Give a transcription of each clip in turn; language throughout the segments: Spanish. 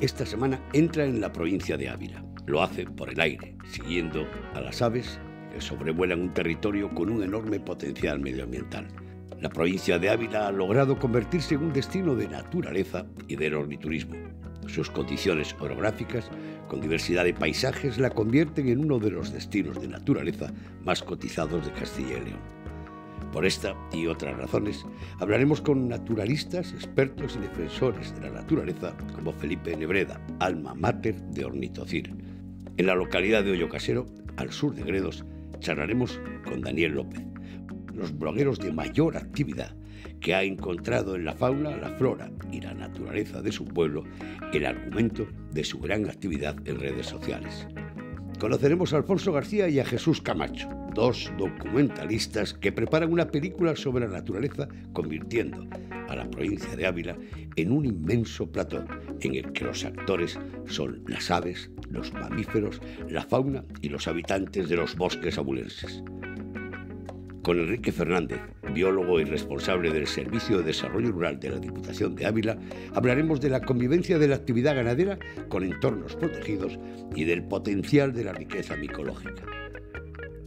esta semana entra en la provincia de Ávila. Lo hace por el aire, siguiendo a las aves que sobrevuelan un territorio con un enorme potencial medioambiental. La provincia de Ávila ha logrado convertirse en un destino de naturaleza y del orniturismo. Sus condiciones orográficas, con diversidad de paisajes, la convierten en uno de los destinos de naturaleza más cotizados de Castilla y León. Por esta y otras razones, hablaremos con naturalistas, expertos y defensores de la naturaleza, como Felipe Nebreda, alma mater de Ornitocir. En la localidad de Hoyo Casero, al sur de Gredos, charlaremos con Daniel López, los blogueros de mayor actividad que ha encontrado en la fauna, la flora y la naturaleza de su pueblo el argumento de su gran actividad en redes sociales. Conoceremos a Alfonso García y a Jesús Camacho, dos documentalistas que preparan una película sobre la naturaleza convirtiendo a la provincia de Ávila en un inmenso plató en el que los actores son las aves, los mamíferos, la fauna y los habitantes de los bosques abulenses. Con Enrique Fernández, biólogo y responsable del Servicio de Desarrollo Rural de la Diputación de Ávila, hablaremos de la convivencia de la actividad ganadera con entornos protegidos y del potencial de la riqueza micológica.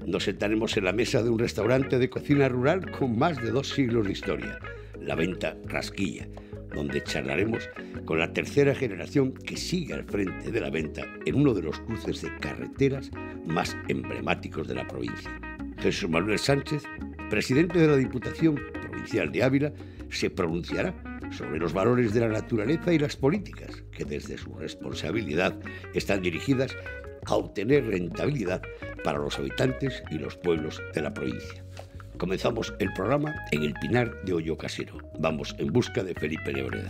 Nos sentaremos en la mesa de un restaurante de cocina rural con más de dos siglos de historia, la venta Rasquilla, donde charlaremos con la tercera generación que sigue al frente de la venta en uno de los cruces de carreteras más emblemáticos de la provincia. Jesús Manuel Sánchez, presidente de la Diputación Provincial de Ávila, se pronunciará sobre los valores de la naturaleza y las políticas, que desde su responsabilidad están dirigidas a obtener rentabilidad para los habitantes y los pueblos de la provincia. Comenzamos el programa en el Pinar de Hoyo Casero. Vamos en busca de Felipe Nebreda.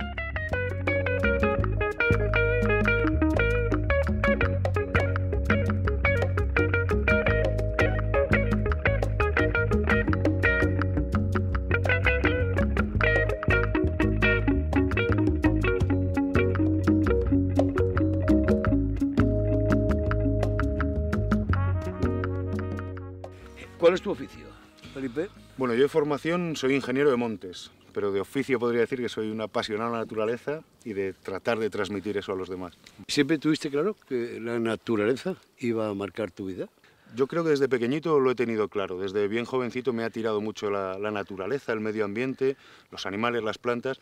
de formación soy ingeniero de montes, pero de oficio podría decir que soy un apasionado de la naturaleza y de tratar de transmitir eso a los demás. ¿Siempre tuviste claro que la naturaleza iba a marcar tu vida? Yo creo que desde pequeñito lo he tenido claro. Desde bien jovencito me ha tirado mucho la, la naturaleza, el medio ambiente, los animales, las plantas.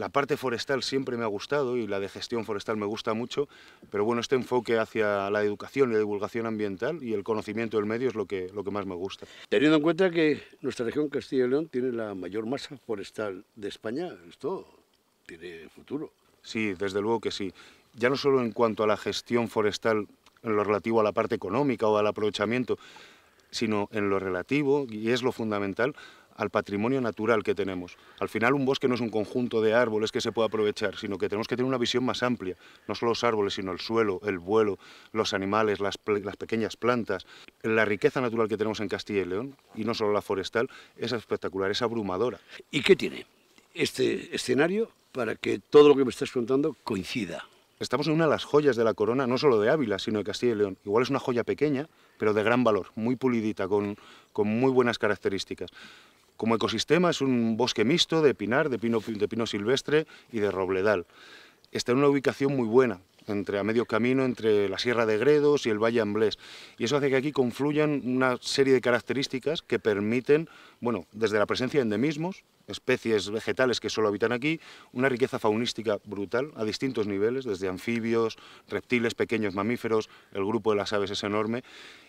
La parte forestal siempre me ha gustado y la de gestión forestal me gusta mucho, pero bueno, este enfoque hacia la educación y la divulgación ambiental y el conocimiento del medio es lo que, lo que más me gusta. Teniendo en cuenta que nuestra región Castilla y León tiene la mayor masa forestal de España, esto tiene futuro. Sí, desde luego que sí. Ya no solo en cuanto a la gestión forestal en lo relativo a la parte económica o al aprovechamiento, sino en lo relativo, y es lo fundamental, al patrimonio natural que tenemos. Al final un bosque no es un conjunto de árboles que se pueda aprovechar, sino que tenemos que tener una visión más amplia, no solo los árboles, sino el suelo, el vuelo, los animales, las, pequeñas plantas. La riqueza natural que tenemos en Castilla y León, y no solo la forestal, es espectacular, es abrumadora. ¿Y qué tiene este escenario para que todo lo que me estás contando coincida? Estamos en una de las joyas de la corona, no solo de Ávila, sino de Castilla y León. Igual es una joya pequeña, pero de gran valor, muy pulidita, con muy buenas características. Como ecosistema es un bosque mixto de pinar, de pino, silvestre y de robledal. Está en una ubicación muy buena, entre a medio camino entre la Sierra de Gredos y el Valle Amblés. Y eso hace que aquí confluyan una serie de características que permiten, bueno, desde la presencia de endemismos, especies vegetales que solo habitan aquí, una riqueza faunística brutal a distintos niveles, desde anfibios, reptiles, pequeños mamíferos, el grupo de las aves es enorme,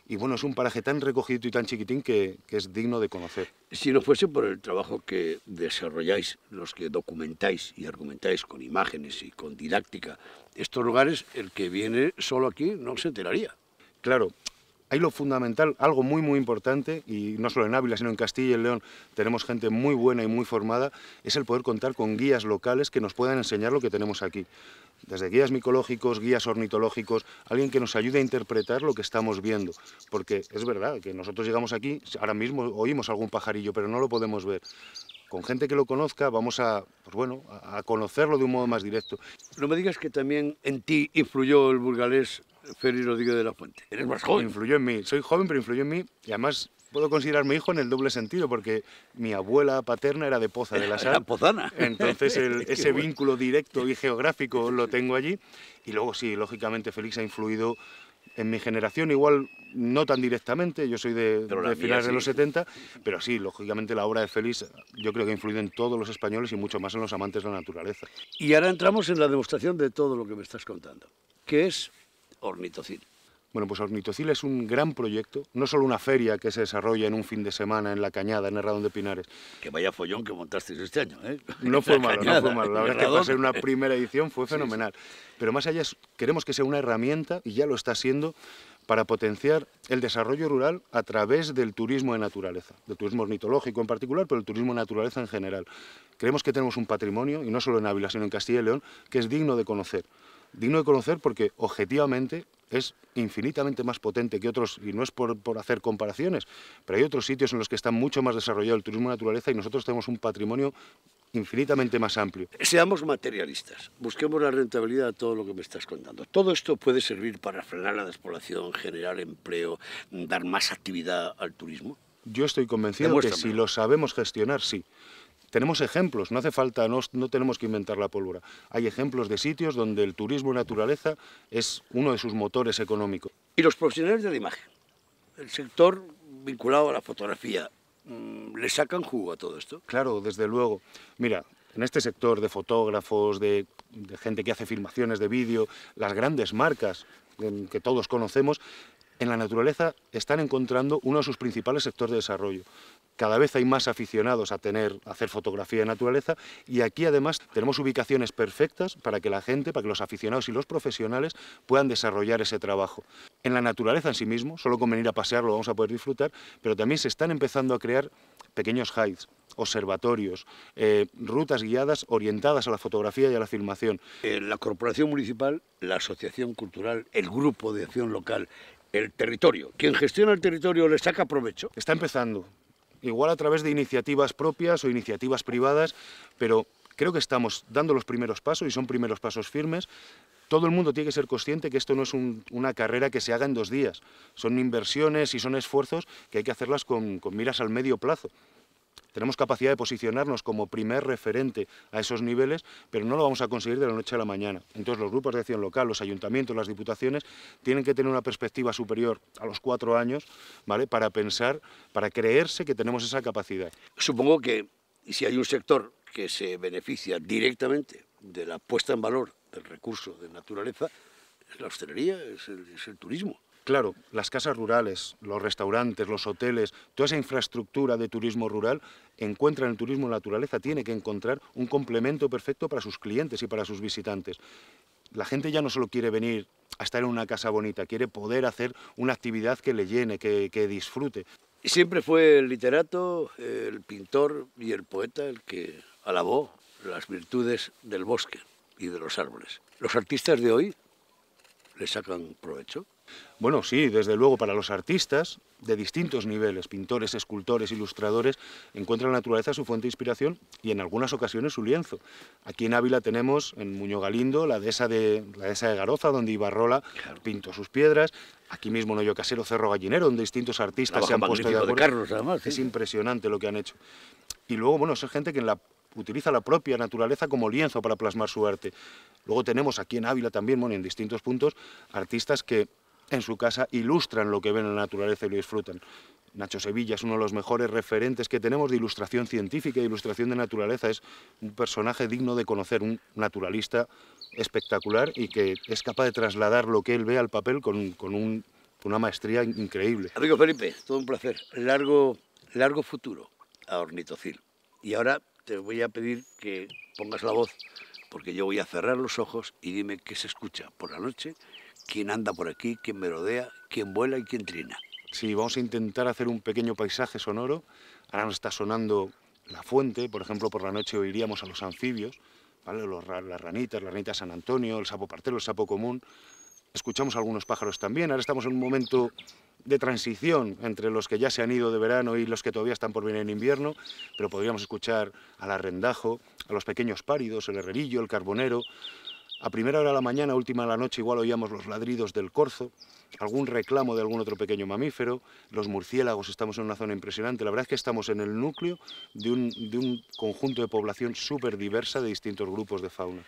y bueno, es un paraje tan recogido y tan chiquitín que, es digno de conocer. Si no fuese por el trabajo que desarrolláis, los que documentáis y argumentáis con imágenes y con didáctica estos lugares, el que viene solo aquí no se enteraría. Claro, hay lo fundamental, algo muy muy importante, y no solo en Ávila, sino en Castilla y León tenemos gente muy buena y muy formada, es el poder contar con guías locales que nos puedan enseñar lo que tenemos aquí. Desde guías micológicos, guías ornitológicos, alguien que nos ayude a interpretar lo que estamos viendo. Porque es verdad que nosotros llegamos aquí, ahora mismo oímos algún pajarillo, pero no lo podemos ver con gente que lo conozca vamos a, pues bueno, a conocerlo de un modo más directo. No me digas que también en ti influyó el burgalés Félix Rodríguez de la Fuente. Eres más joven. Influyó en mí. Soy joven, pero influyó en mí. Y además puedo considerarme hijo en el doble sentido, porque mi abuela paterna era de Poza de la Sal. Era pozana. Entonces ese vínculo directo y geográfico lo tengo allí. Y luego sí, lógicamente Félix ha influido en mi generación, igual no tan directamente, yo soy de, finales de los 70, pero sí, lógicamente la obra de Félix yo creo que ha influido en todos los españoles y mucho más en los amantes de la naturaleza. Y ahora entramos en la demostración de todo lo que me estás contando, que es Ornitocil. Bueno, pues Ornitocil es un gran proyecto, no solo una feria que se desarrolla en un fin de semana en La Cañada, en Herradón de Pinares. Que vaya follón que montasteis este año, ¿eh? No fue malo, no fue malo. La verdad es que para ser una primera edición fue fenomenal. Pero más allá, queremos que sea una herramienta, y ya lo está siendo, para potenciar el desarrollo rural a través del turismo de naturaleza, del turismo ornitológico en particular, pero el turismo de naturaleza en general. Creemos que tenemos un patrimonio, y no solo en Ávila, sino en Castilla y León, que es digno de conocer digno de conocer porque objetivamente es infinitamente más potente que otros, y no es por, hacer comparaciones, pero hay otros sitios en los que está mucho más desarrollado el turismo de naturaleza y nosotros tenemos un patrimonio infinitamente más amplio. Seamos materialistas, busquemos la rentabilidad de todo lo que me estás contando. Todo esto puede servir para frenar la despoblación, generar empleo, dar más actividad al turismo. Yo estoy convencido que si lo sabemos gestionar, sí. Tenemos ejemplos, no hace falta, no, tenemos que inventar la pólvora. Hay ejemplos de sitios donde el turismo y naturaleza es uno de sus motores económicos. Y los profesionales de la imagen, el sector vinculado a la fotografía, mm, ¿le sacan jugo a todo esto? Claro, desde luego. Mira, en este sector de fotógrafos, de gente que hace filmaciones de vídeo, las grandes marcas mm, que todos conocemos, en la naturaleza están encontrando uno de sus principales sectores de desarrollo. Cada vez hay más aficionados a, tener, a hacer fotografía de naturaleza y aquí además tenemos ubicaciones perfectas para que la gente, para que los aficionados y los profesionales puedan desarrollar ese trabajo. En la naturaleza en sí mismo, solo con venir a pasear lo vamos a poder disfrutar, pero también se están empezando a crear pequeños hides, observatorios, eh, rutas guiadas orientadas a la fotografía y a la filmación. Eh, la Corporación Municipal, la Asociación Cultural, el Grupo de Acción Local, el territorio. Quien gestiona el territorio le saca provecho. Está empezando, igual a través de iniciativas propias o iniciativas privadas, pero creo que estamos dando los primeros pasos y son primeros pasos firmes. Todo el mundo tiene que ser consciente que esto no es una carrera que se haga en dos días. Son inversiones y son esfuerzos que hay que hacerlas con miras al medio plazo. Tenemos capacidad de posicionarnos como primer referente a esos niveles, pero no lo vamos a conseguir de la noche a la mañana. Entonces los grupos de acción local, los ayuntamientos, las diputaciones, tienen que tener una perspectiva superior a los cuatro años, Para pensar, para creerse que tenemos esa capacidad. Supongo que si hay un sector que se beneficia directamente de la puesta en valor del recurso de naturaleza, es la hostelería, es el turismo. Claro, las casas rurales, los restaurantes, los hoteles, toda esa infraestructura de turismo rural encuentra en el turismo naturaleza, tiene que encontrar un complemento perfecto para sus clientes y para sus visitantes. La gente ya no solo quiere venir a estar en una casa bonita, quiere poder hacer una actividad que le llene, que, disfrute. Y siempre fue el literato, el pintor y el poeta el que alabó las virtudes del bosque y de los árboles. Los artistas de hoy le sacan provecho. Bueno, sí, desde luego para los artistas de distintos niveles, pintores, escultores, ilustradores, encuentran la naturaleza su fuente de inspiración y en algunas ocasiones su lienzo. Aquí en Ávila tenemos en Muño Galindo la dehesa de, la de Garoza, donde Ibarrola pintó sus piedras. Aquí mismo en Hoyo Casero, Cerro Gallinero, donde distintos artistas se han puesto de acuerdo. Es impresionante lo que han hecho. Y luego, bueno, es gente que utiliza la propia naturaleza como lienzo para plasmar su arte. Luego tenemos aquí en Ávila también, bueno, en distintos puntos, artistas que en su casa, ilustran lo que ven en la naturaleza y lo disfrutan. Nacho Sevilla es uno de los mejores referentes que tenemos de ilustración científica y e ilustración de naturaleza. Es un personaje digno de conocer, un naturalista espectacular y que es capaz de trasladar lo que él ve al papel con, una maestría increíble. Amigo Felipe, todo un placer. Largo, largo futuro a Ornitocil. Y ahora te voy a pedir que pongas la voz, porque yo voy a cerrar los ojos y dime qué se escucha por la noche quién anda por aquí, quién merodea, quién vuela y quién trina. Sí, vamos a intentar hacer un pequeño paisaje sonoro. Ahora nos está sonando la fuente, por ejemplo, por la noche oiríamos a los anfibios, ¿vale? Los, las ranitas, la ranita San Antonio, el sapo partero, el sapo común. Escuchamos a algunos pájaros también. Ahora estamos en un momento de transición entre los que ya se han ido de verano y los que todavía están por venir en invierno, pero podríamos escuchar al arrendajo, a los pequeños páridos, el herrerillo, el carbonero, a primera hora de la mañana, última de la noche, igual oíamos los ladridos del corzo, algún reclamo de algún otro pequeño mamífero, los murciélagos, estamos en una zona impresionante. La verdad es que estamos en el núcleo de un, conjunto de población súper diversa de distintos grupos de fauna.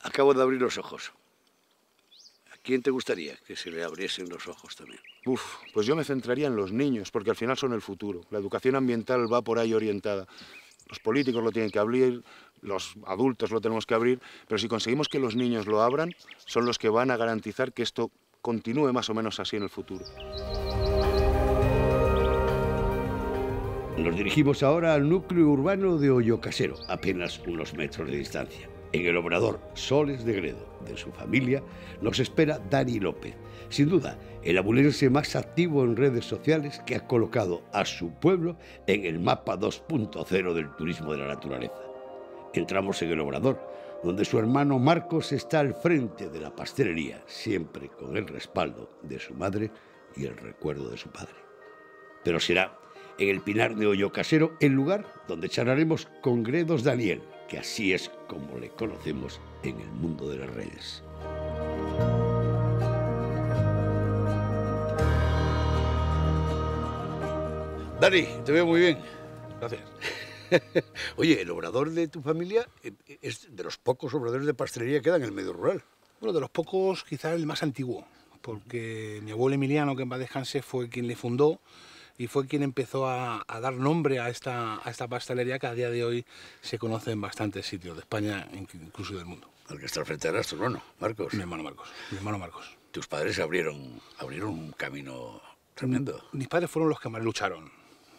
Acabo de abrir los ojos. ¿A quién te gustaría que se le abriesen los ojos también? Uf, pues yo me centraría en los niños, porque al final son el futuro. La educación ambiental va por ahí orientada. Los políticos lo tienen que abrir, los adultos lo tenemos que abrir, pero si conseguimos que los niños lo abran, son los que van a garantizar que esto continúe más o menos así en el futuro. Nos dirigimos ahora al núcleo urbano de Hoyo Casero, apenas unos metros de distancia. En el obrador Soles de Gredo, de su familia, nos espera Dani López, sin duda el abulense más activo en redes sociales que ha colocado a su pueblo en el mapa 2.0 del turismo de la naturaleza. Entramos en el obrador, donde su hermano Marcos está al frente de la pastelería, siempre con el respaldo de su madre y el recuerdo de su padre. Pero será en el Pinar de Hoyo Casero el lugar donde charlaremos con Gredos Daniel, que así es como le conocemos en el mundo de las redes. Dani, te veo muy bien. Gracias. Oye, el obrador de tu familia eh, es de los pocos obradores de pastelería que quedan en el medio rural. Bueno, de los pocos, quizás el más antiguo, porque mi abuelo Emiliano, que en paz descanse, fue quien le fundó y fue quien empezó a, dar nombre a esta, a esta, pastelería que a día de hoy se conoce en bastantes sitios de España, incluso del mundo. El que está al frente es tu hermano, Marcos. Mi hermano Marcos, mi hermano Marcos. Tus padres abrieron, abrieron un camino tremendo. Mis padres fueron los que más lucharon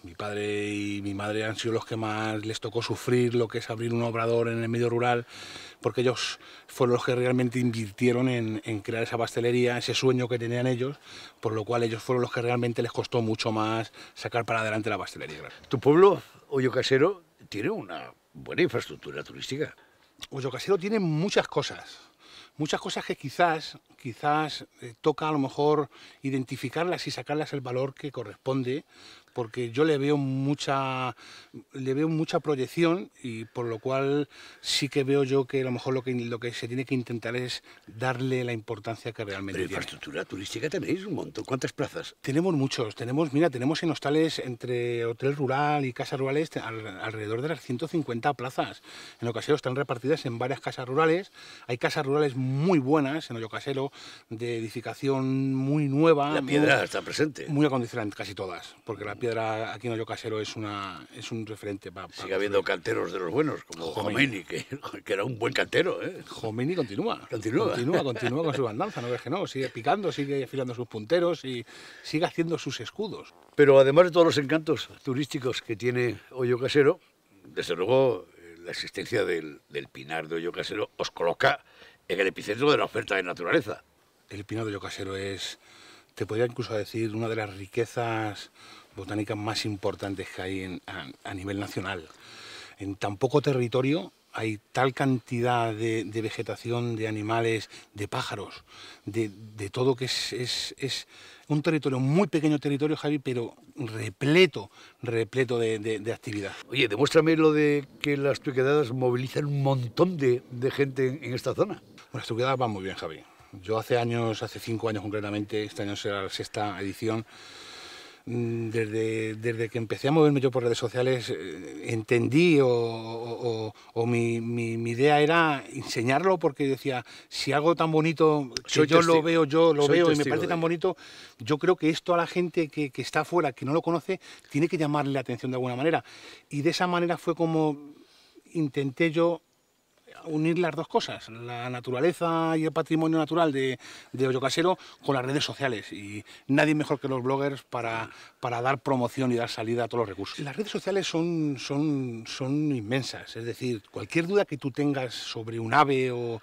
mi padre y mi madre han sido los que más les tocó sufrir lo que es abrir un obrador en el medio rural, porque ellos fueron los que realmente invirtieron en, crear esa pastelería, ese sueño que tenían ellos, por lo cual ellos fueron los que realmente les costó mucho más sacar para adelante la pastelería. Tu pueblo, Hoyo Casero, tiene una buena infraestructura turística. Hoyo Casero tiene muchas cosas muchas cosas que quizás, quizás eh, toca a lo mejor identificarlas y sacarlas el valor que corresponde porque yo le veo mucha le veo mucha proyección y por lo cual sí que veo yo que a lo mejor lo que lo que se tiene que intentar es darle la importancia que realmente Pero infraestructura turística tenéis un montón, ¿cuántas plazas? Tenemos muchos, tenemos, mira, tenemos en hostales entre hotel rural y casas rurales alrededor de las 150 plazas. En Ocasero están repartidas en varias casas rurales. Hay casas rurales muy buenas en Casero... de edificación muy nueva. La piedra está presente. Muy acondicionante casi todas, porque ...aquí en Hoyo Casero es, una, es un referente. Para, Sigue habiendo canteros de los buenos, como Jomeni, que, era un buen cantero. ¿eh? Jomeni continúa. Continúa. Continúa, con su bandanza, no ves que no. Sigue picando, sigue afilando sus punteros y sigue haciendo sus escudos. Pero además de todos los encantos turísticos que tiene Hoyo Casero, desde luego eh, la existencia del, del pinar de Hoyo Casero os coloca en el epicentro de la oferta de naturaleza. El pinar de Hoyo Casero es te podría incluso decir, una de las riquezas botánicas más importantes que hay a, nivel nacional. En tan poco territorio hay tal cantidad de, vegetación, de animales, de pájaros, de, todo que es, es, es, un territorio, muy pequeño territorio, Javi, pero repleto, repleto de, actividad. Oye, demuéstrame lo de que las tuquedadas... movilizan un montón de, gente en, esta zona. las truquedadas van muy bien, Javi. Yo hace años, hace cinco años concretamente, este año será la sexta edición, Mm, desde, desde que empecé a moverme yo por redes sociales, eh, entendí o, mi, mi, idea era enseñarlo porque decía, si algo tan bonito, yo yo lo veo, yo lo veo y me parece tan bonito, yo creo que esto a la gente que, que está afuera, que no lo conoce, tiene que llamarle la atención de alguna manera. Y de esa manera fue como intenté yo unir las dos cosas, la naturaleza y el patrimonio natural de, de Casero con las redes sociales. Y nadie mejor que los bloggers para, para dar promoción y dar salida a todos los recursos. Las redes sociales son, son, son inmensas, es decir, cualquier duda que tú tengas sobre un ave o,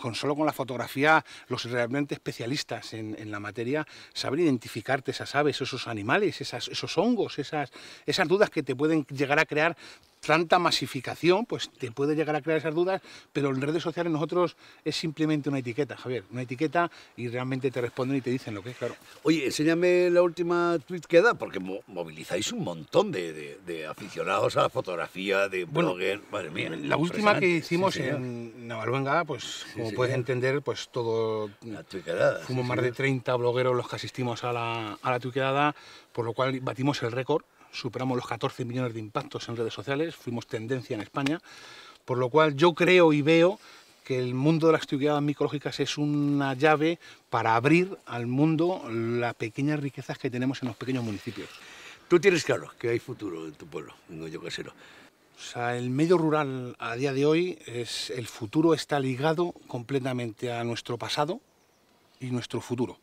con, solo con la fotografía, los realmente especialistas en, la materia saben identificarte esas aves, esos animales, esos hongos, esas, esas dudas que te pueden llegar a crear tanta masificación, pues te puede llegar a crear esas dudas, pero en redes sociales nosotros es simplemente una etiqueta, Javier, una etiqueta y realmente te responden y te dicen lo que es, claro. Oye, enséñame la última tweet que da, porque movilizáis un montón de, aficionados a la fotografía, de bueno, madre mía. La última que hicimos en Navalvenga, pues como puedes entender, pues todo... La Fuimos más de 30 blogueros los que asistimos a la, a la tuiquedada, por lo cual batimos el récord superamos los 14 millones de impactos en redes sociales, fuimos tendencia en España, por lo cual yo creo y veo que el mundo de las actividades micológicas es una llave para abrir al mundo las pequeñas riquezas que tenemos en los pequeños municipios. Tú tienes claro que hay futuro en tu pueblo, en yo Casero. O sea, el medio rural a día de hoy, es, el futuro está ligado completamente a nuestro pasado y nuestro futuro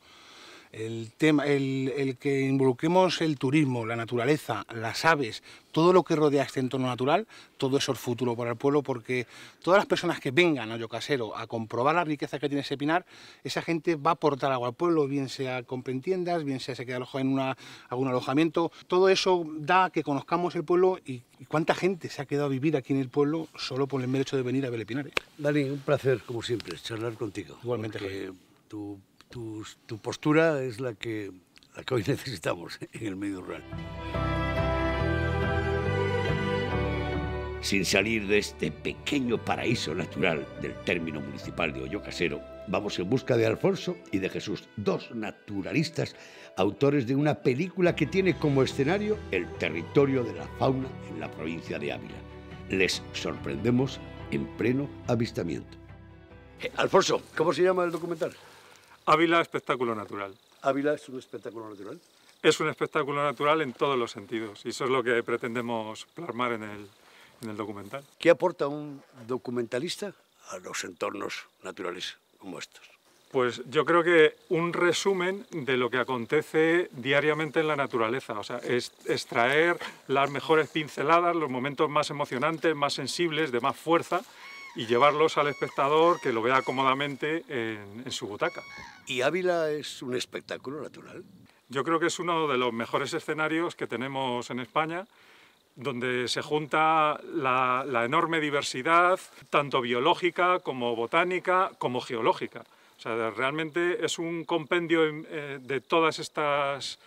el tema, el, que involucremos el turismo, la naturaleza, las aves, todo lo que rodea este entorno natural, todo eso es futuro para el pueblo, porque todas las personas que vengan a Yocasero a comprobar la riqueza que tiene ese pinar, esa gente va a aportar agua al pueblo, bien sea compren tiendas, bien sea se queda alojado en una, algún alojamiento. Todo eso da que conozcamos el pueblo y, cuánta gente se ha quedado a vivir aquí en el pueblo solo por el derecho de venir a ver el pinar. ¿eh? Dani, un placer, como siempre, charlar contigo. Igualmente, porque tú tu, postura es la que, la hoy necesitamos en el medio rural. Sin salir de este pequeño paraíso natural del término municipal de Hoyo Casero, vamos en busca de Alfonso y de Jesús, dos naturalistas, autores de una película que tiene como escenario el territorio de la fauna en la provincia de Ávila. Les sorprendemos en pleno avistamiento. Eh, Alfonso, ¿cómo se llama el documental? Ávila espectáculo natural. Ávila es un espectáculo natural. Es un espectáculo natural en todos los sentidos y eso es lo que pretendemos plasmar en el, en el documental. ¿Qué aporta un documentalista a los entornos naturales como estos? Pues yo creo que un resumen de lo que acontece diariamente en la naturaleza, o sea, es extraer las mejores pinceladas, los momentos más emocionantes, más sensibles, de más fuerza, y llevarlos al espectador que lo vea cómodamente en, su butaca. ¿Y Ávila es un espectáculo natural? Yo creo que es uno de los mejores escenarios que tenemos en España donde se junta la, enorme diversidad, tanto biológica como botánica, como geológica. O sea, realmente es un compendio eh, de, todas estas,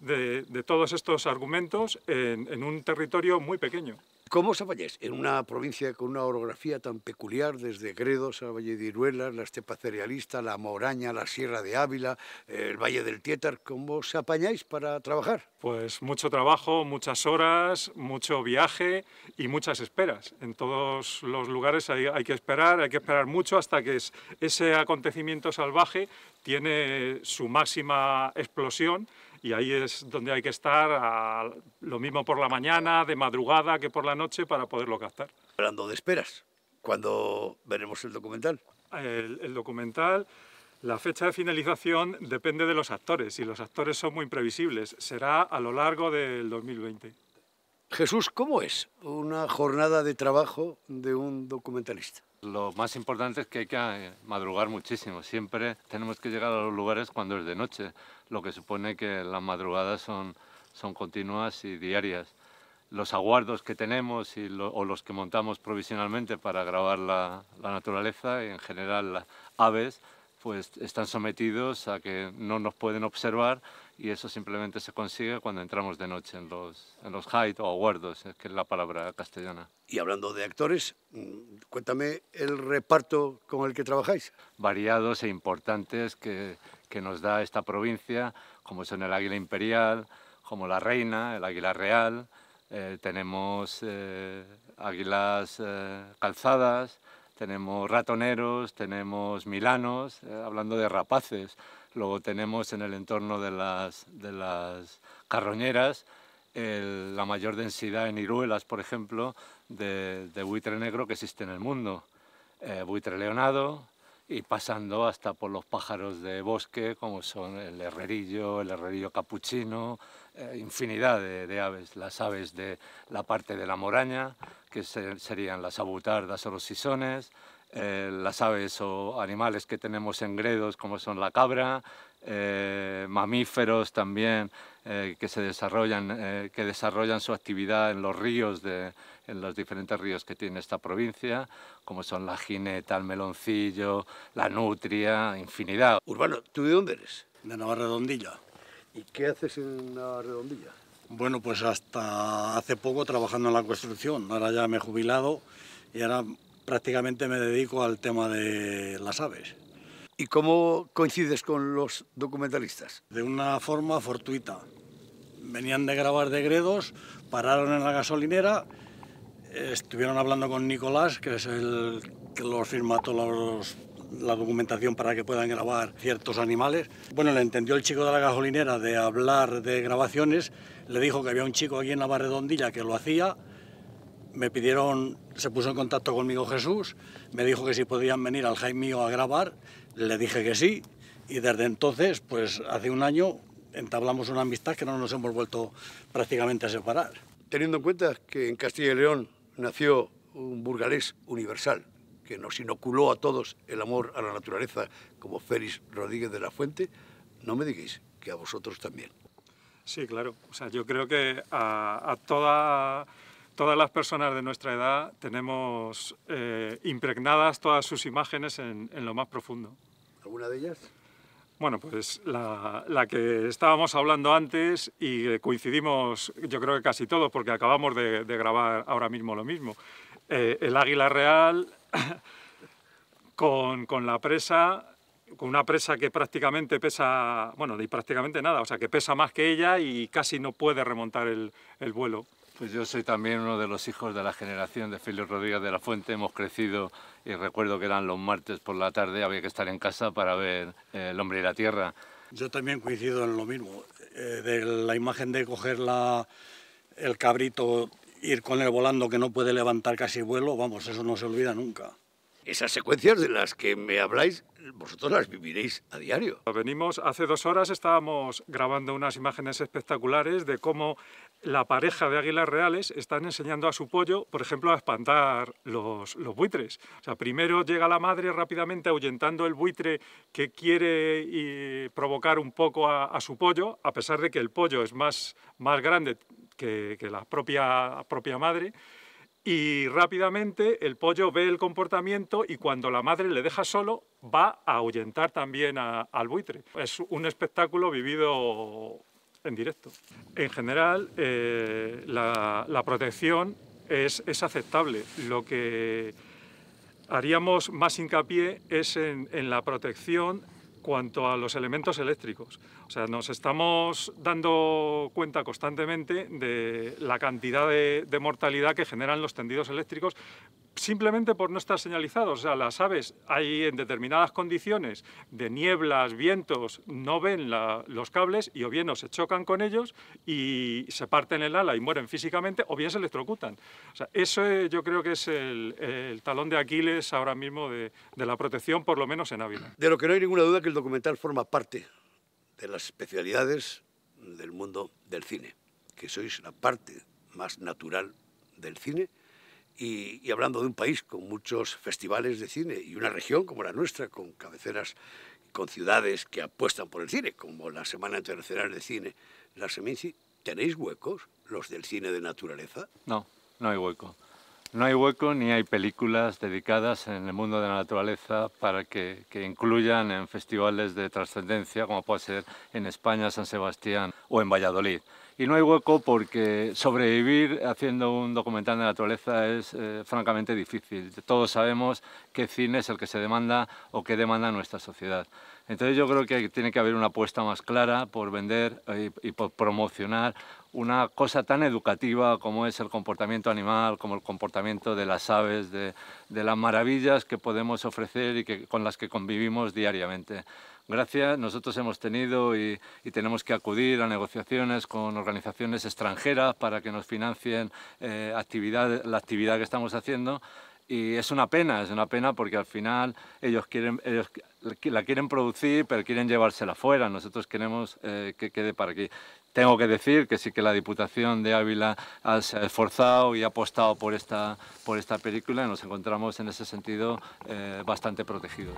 de, todos estos argumentos en un territorio muy pequeño. ¿Cómo os apañáis En una provincia con una orografía tan peculiar, desde Gredos a Valle de Iruelas, la estepa cerealista, la Moraña, la Sierra de Ávila, el Valle del Tietar, ¿cómo os apañáis para trabajar? Pues mucho trabajo, muchas horas, mucho viaje y muchas esperas. En todos los lugares hay, que esperar, hay que esperar mucho hasta que ese acontecimiento salvaje tiene su máxima explosión y ahí es donde hay que estar, lo mismo por la mañana, de madrugada que por la noche, para poderlo captar. Hablando de esperas, cuando veremos el documental? el documental, la fecha de finalización depende de los actores y los actores son muy imprevisibles. Será a lo largo del 2020. Jesús, ¿cómo es una jornada de trabajo de un documentalista? Lo más importante es que hay que eh, madrugar muchísimo. Siempre tenemos que llegar a los lugares cuando es de noche, lo que supone que las madrugadas son, son continuas y diarias. Los aguardos que tenemos y o los que montamos provisionalmente para grabar la, la naturaleza y en general las aves pues están sometidos a que no nos pueden observar y eso simplemente se consigue cuando entramos de noche en los, en los o aguardos, que es la palabra castellana. Y hablando de actores, mm, cuéntame el reparto con el que trabajáis. Variados e importantes que, nos da esta provincia, como son el águila imperial, como la reina, el águila real, eh, tenemos eh, águilas eh, calzadas, tenemos ratoneros, tenemos milanos, eh, hablando de rapaces, luego tenemos en el entorno de las, carroñeras la mayor densidad en Iruelas, por ejemplo, de, buitre negro que existe en el mundo. Eh, buitre leonado, y pasando hasta por los pájaros de bosque, como son el herrerillo, el herrerillo capuchino, eh, infinidad de, aves, las aves de la parte de la moraña, que serían las abutardas o los sisones, eh, las aves o animales que tenemos en gredos, como son la cabra, eh, mamíferos también que, se desarrollan, que desarrollan su actividad en los ríos de, en los diferentes ríos que tiene esta provincia, como son la Gineta, el Meloncillo, la Nutria, infinidad. Urbano, ¿tú de dónde eres? De Redondilla. ¿Y qué haces en Redondilla? Bueno, pues hasta hace poco trabajando en la construcción. Ahora ya me he jubilado y ahora prácticamente me dedico al tema de las aves. ¿Y cómo coincides con los documentalistas? De una forma fortuita. Venían de grabar de Gredos, pararon en la gasolinera Estuvieron hablando con Nicolás, que es el que los firma todos la documentación para que puedan grabar ciertos animales. Bueno, le entendió el chico de la gasolinera de hablar de grabaciones, le dijo que había un chico aquí en la barredondilla que lo hacía, me pidieron, se puso en contacto conmigo Jesús, me dijo que si podían venir al mío a grabar, le dije que sí, y desde entonces, pues hace un año, entablamos una amistad que no nos hemos vuelto prácticamente a separar. Teniendo en cuenta que en Castilla y León nació un burgalés universal que nos inoculó a todos el amor a la naturaleza como Félix Rodríguez de la Fuente, no me digáis que a vosotros también. Sí, claro. O sea, yo creo que a, todas las personas de nuestra edad tenemos eh, impregnadas todas sus imágenes en, en lo más profundo. ¿Alguna de ellas? Bueno, pues la, que estábamos hablando antes y coincidimos, yo creo que casi todos, porque acabamos de, grabar ahora mismo lo mismo. Eh, el águila real con, la presa, con una presa que prácticamente pesa, bueno, ni prácticamente nada, o sea, que pesa más que ella y casi no puede remontar el vuelo. Pues yo soy también uno de los hijos de la generación de Félix Rodríguez de la Fuente. Hemos crecido y recuerdo que eran los martes por la tarde, había que estar en casa para ver eh, El hombre y la tierra. Yo también coincido en lo mismo, eh, de la imagen de coger la, el cabrito, ir con él volando que no puede levantar casi vuelo, vamos, eso no se olvida nunca. Esas secuencias de las que me habláis, vosotros las viviréis a diario. Venimos, hace dos horas estábamos grabando unas imágenes espectaculares de cómo la pareja de águilas reales están enseñando a su pollo, por ejemplo, a espantar los, buitres. O sea, primero llega la madre rápidamente ahuyentando el buitre que quiere y provocar un poco a, su pollo, a pesar de que el pollo es más, más grande que, que la propia, propia madre y rápidamente el pollo ve el comportamiento y cuando la madre le deja solo va a ahuyentar también al buitre. Es un espectáculo vivido en directo. En general, eh, la, protección es, aceptable. Lo que haríamos más hincapié es en, en la protección cuanto a los elementos eléctricos. O sea, nos estamos dando cuenta constantemente de la cantidad de, de mortalidad que generan los tendidos eléctricos, simplemente por no estar señalizados. O sea, las aves hay en determinadas condiciones de nieblas, vientos, no ven los cables y o bien no se chocan con ellos y se parten el ala y mueren físicamente o bien se electrocutan. O sea, eso eh, yo creo que es el, talón de Aquiles ahora mismo de, de la protección, por lo menos en Ávila. De lo que no hay ninguna duda que el documental forma parte de las especialidades del mundo del cine, que sois la parte más natural del cine y, hablando de un país con muchos festivales de cine y una región como la nuestra, con cabeceras, con ciudades que apuestan por el cine, como la Semana Internacional de Cine, la Seminci, ¿tenéis huecos los del cine de naturaleza? No, no hay hueco. No hay hueco ni hay películas dedicadas en el mundo de la naturaleza para que incluyan en festivales de trascendencia, como puede ser en España, San Sebastián o en Valladolid y no hay hueco porque sobrevivir haciendo un documental de naturaleza es eh, francamente difícil. Todos sabemos qué cine es el que se demanda o qué demanda nuestra sociedad. Entonces yo creo que tiene que haber una apuesta más clara por vender eh, y, por promocionar una cosa tan educativa como es el comportamiento animal, como el comportamiento de las aves, de, de las maravillas que podemos ofrecer y que, con las que convivimos diariamente. Gracias, nosotros hemos tenido y, tenemos que acudir a negociaciones con organizaciones extranjeras para que nos financien eh, la actividad que estamos haciendo y es una pena, es una pena porque al final ellos quieren la quieren producir pero quieren llevársela fuera, nosotros queremos eh, que quede para aquí. Tengo que decir que sí que la Diputación de Ávila se ha esforzado y ha apostado por esta, por esta película y nos encontramos en ese sentido eh, bastante protegidos.